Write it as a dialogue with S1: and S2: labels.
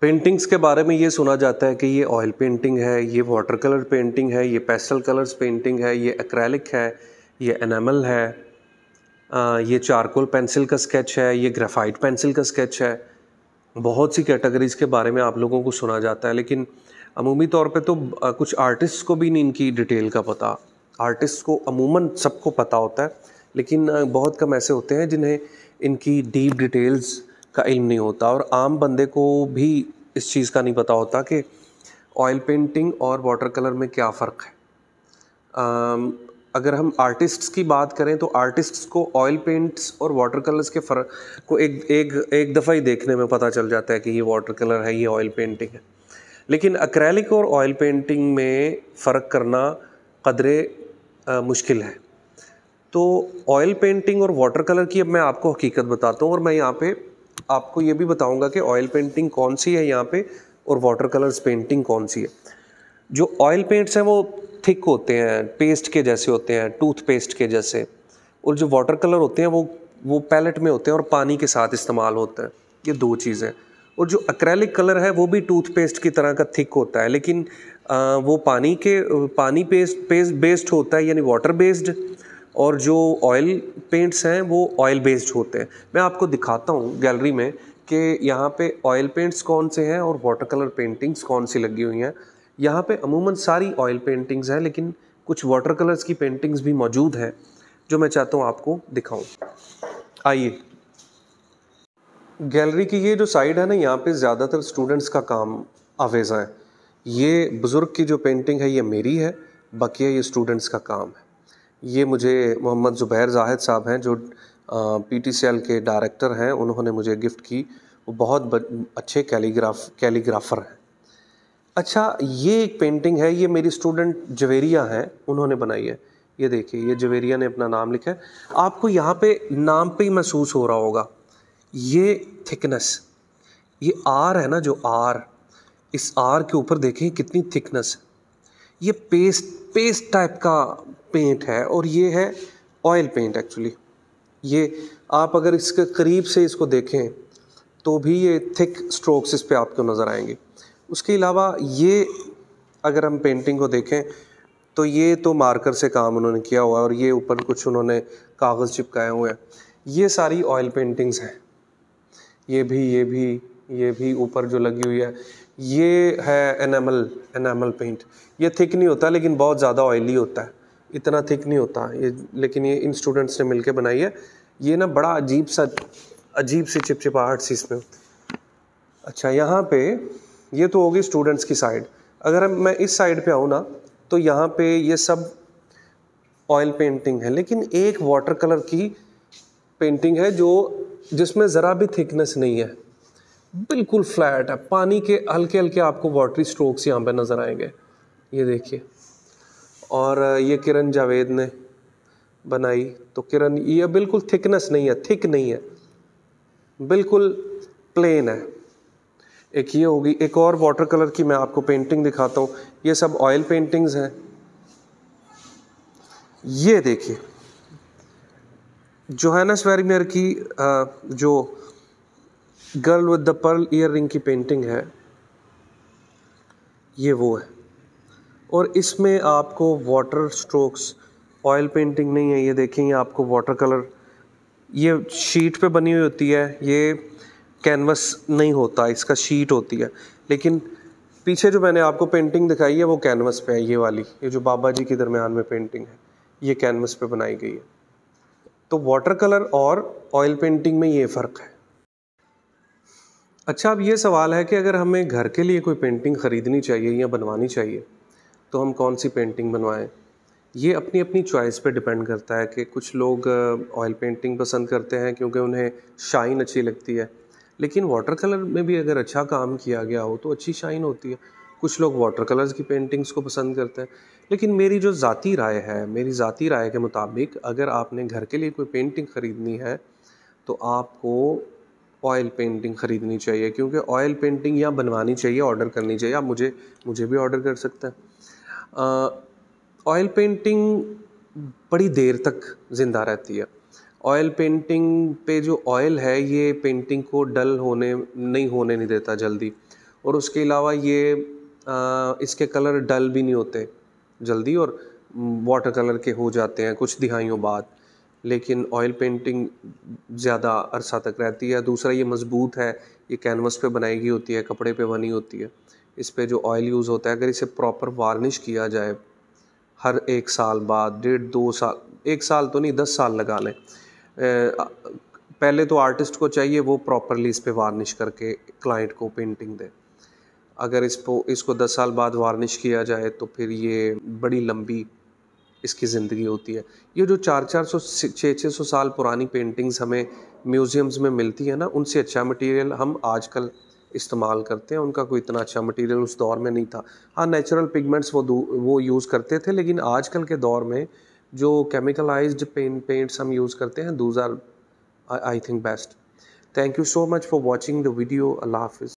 S1: paintings के बारे में ये सुना जाता है कि ये ऑयल पेंटिंग है ये वाटर कलर पेंटिंग है ये पेस्टल कलर्स पेंटिंग है ये एक्रेलिक है ये एनामल है आ, ये चारकोल पेंसिल का स्केच है ये ग्रेफाइट पेंसिल का स्केच है बहुत सी कैटेगरीज़ के बारे में आप लोगों को सुना जाता है लेकिन अमूमी तौर पे तो कुछ आर्टिस्ट को भी नहीं इनकी डिटेल का पता आर्टिस्ट को अमूमन सबको पता होता है लेकिन बहुत कम ऐसे होते हैं जिन्हें इनकी डीप डिटेल्स का इल्म नहीं होता और आम बंदे को भी इस चीज़ का नहीं पता होता कि ऑयल पेंटिंग और वाटर कलर में क्या फ़र्क है आम, अगर हम आर्टिस्ट्स की बात करें तो आर्टिस्ट्स को ऑयल पेंट्स और वाटर कलर्स के फ़र्क को एक एक एक दफ़ा ही देखने में पता चल जाता है कि ये वाटर कलर है ये ऑयल पेंटिंग है लेकिन अक्रैलिक और ऑयल पेंटिंग में फ़र्क करना कदरे मुश्किल है तो ऑयल पेंटिंग और वाटर कलर की अब मैं आपको हकीकत बताता हूँ और मैं यहाँ पे आपको ये भी बताऊंगा कि ऑयल पेंटिंग कौन सी है यहाँ पे और वाटर कलर्स पेंटिंग कौन सी है जो ऑयल पेंट्स हैं वो थिक होते हैं पेस्ट के जैसे होते हैं टूथपेस्ट के जैसे और जो वाटर कलर होते हैं वो वो पैलेट में होते हैं और पानी के साथ इस्तेमाल होते हैं ये दो चीज़ें और जो अक्रैलिक कलर है वो भी टूथपेस्ट की तरह का थिक होता है लेकिन आ, वो पानी के पानी पेस्ट पेस्ट बेस्ड होता है यानी वाटर बेस्ड और जो ऑयल पेंट्स हैं वो ऑयल बेस्ड होते हैं मैं आपको दिखाता हूँ गैलरी में कि यहाँ पे ऑयल पेंट्स कौन से हैं और वाटर कलर पेंटिंग्स कौन सी लगी हुई हैं यहाँ पे अमूमन सारी ऑयल पेंटिंग्स हैं लेकिन कुछ वाटर कलर्स की पेंटिंग्स भी मौजूद हैं जो मैं चाहता हूँ आपको दिखाऊँ आइए गैलरी की ये जो साइड है ना यहाँ पे ज़्यादातर स्टूडेंट्स का काम आवेज़ा है ये बुज़ुर्ग की जो पेंटिंग है ये मेरी है बाकी ये स्टूडेंट्स का काम है ये मुझे मोहम्मद ज़ुबैर जाहिद साहब हैं जो पी टी सी एल के डायरेक्टर हैं उन्होंने मुझे गिफ़्ट की वो बहुत अच्छे कैलीग्राफ कैलीग्राफ़र हैं अच्छा ये एक पेंटिंग है ये मेरी स्टूडेंट जवेरिया हैं उन्होंने बनाई है ये देखिए ये जवेरिया ने अपना नाम लिखा है आपको यहाँ पे नाम पे ही महसूस हो रहा होगा ये थिकनेस ये आर है ना जो आर इस आर के ऊपर देखें कितनी थिकनेस ये पेस्ट पेस्ट टाइप का पेंट है और ये है ऑयल पेंट एक्चुअली ये आप अगर इसके करीब से इसको देखें तो भी ये थिक स्ट्रोक्स इस पर आपको नज़र आएंगे उसके अलावा ये अगर हम पेंटिंग को देखें तो ये तो मार्कर से काम उन्होंने किया हुआ है और ये ऊपर कुछ उन्होंने कागज़ चिपकाए हुए हैं ये सारी ऑयल पेंटिंग्स हैं ये भी ये भी ये भी ऊपर जो लगी हुई है ये है एनामल एनामल पेंट ये थिक नहीं होता लेकिन बहुत ज़्यादा ऑयली होता है इतना थिक नहीं होता ये लेकिन ये इन स्टूडेंट्स ने मिलके बनाई है ये ना बड़ा अजीब सा अजीब सी चिपचिपाहट सी इसमें अच्छा यहाँ पे ये तो होगी स्टूडेंट्स की साइड अगर मैं इस साइड पे आऊँ ना तो यहाँ पे ये सब ऑयल पेंटिंग है लेकिन एक वाटर कलर की पेंटिंग है जो जिसमें ज़रा भी थिकनेस नहीं है बिल्कुल फ्लैट है पानी के हल्के हल्के आपको वाटरी स्ट्रोक्स यहाँ पे नज़र आएंगे ये देखिए और ये किरण जावेद ने बनाई तो किरण ये बिल्कुल थिकनेस नहीं है थिक नहीं है बिल्कुल प्लेन है एक ये होगी एक और वाटर कलर की मैं आपको पेंटिंग दिखाता हूँ ये सब ऑयल पेंटिंग्स हैं ये देखिए जोहैनस वेरमियर की जो girl with the pearl earring की पेंटिंग है ये वो है और इसमें आपको वाटर स्ट्रोक्स ऑयल पेंटिंग नहीं है ये देखेंगे आपको वाटर कलर ये शीट पे बनी हुई होती है ये कैनवस नहीं होता इसका शीट होती है लेकिन पीछे जो मैंने आपको पेंटिंग दिखाई है वो कैनवस पे है ये वाली ये जो बाबा जी के दरमियान में पेंटिंग है ये कैनवस पे बनाई गई है तो वाटर कलर और ऑयल पेंटिंग में ये फ़र्क है अच्छा अब ये सवाल है कि अगर हमें घर के लिए कोई पेंटिंग ख़रीदनी चाहिए या बनवानी चाहिए तो हम कौन सी पेंटिंग बनवाएं ये अपनी अपनी चॉइस पे डिपेंड करता है कि कुछ लोग ऑयल पेंटिंग पसंद करते हैं क्योंकि उन्हें शाइन अच्छी लगती है लेकिन वाटर कलर में भी अगर अच्छा काम किया गया हो तो अच्छी शाइन होती है कुछ लोग वाटर कलर्स की पेंटिंग्स को पसंद करते हैं लेकिन मेरी जो ज़ाती राय है मेरी ज़ाती राय के मुताबिक अगर आपने घर के लिए कोई पेंटिंग ख़रीदनी है तो आपको ऑयल पेंटिंग ख़रीदनी चाहिए क्योंकि ऑयल पेंटिंग या बनवानी चाहिए ऑर्डर करनी चाहिए आप मुझे मुझे भी ऑर्डर कर सकते हैं ऑयल पेंटिंग बड़ी देर तक ज़िंदा रहती है ऑयल पेंटिंग पे जो ऑयल है ये पेंटिंग को डल होने नहीं होने नहीं देता जल्दी और उसके अलावा ये आ, इसके कलर डल भी नहीं होते जल्दी और वाटर कलर के हो जाते हैं कुछ दिहाइयों बाद लेकिन ऑयल पेंटिंग ज़्यादा अरसा तक रहती है दूसरा ये मज़बूत है ये कैनवस पे बनाई गई होती है कपड़े पे बनी होती है इस पर जो ऑयल यूज़ होता है अगर इसे प्रॉपर वार्निश किया जाए हर एक साल बाद डेढ़ दो साल एक साल तो नहीं दस साल लगा लें पहले तो आर्टिस्ट को चाहिए वो प्रॉपरली इस पर वार्निश करके क्लाइंट को पेंटिंग दे अगर इसको इसको दस साल बाद वार्निश किया जाए तो फिर ये बड़ी लंबी इसकी ज़िंदगी होती है ये जो चार चार सौ छः छः सौ साल पुरानी पेंटिंग्स हमें म्यूज़ियम्स में मिलती है ना उनसे अच्छा मटेरियल हम आजकल इस्तेमाल करते हैं उनका कोई इतना अच्छा मटेरियल उस दौर में नहीं था हाँ नेचुरल पिगमेंट्स वो वो यूज़ करते थे लेकिन आजकल के दौर में जो केमिकलाइज्ड पेंट पेंट्स हम यूज़ करते हैं those are I think best thank you so much for watching the video अल्लाह हाफिज़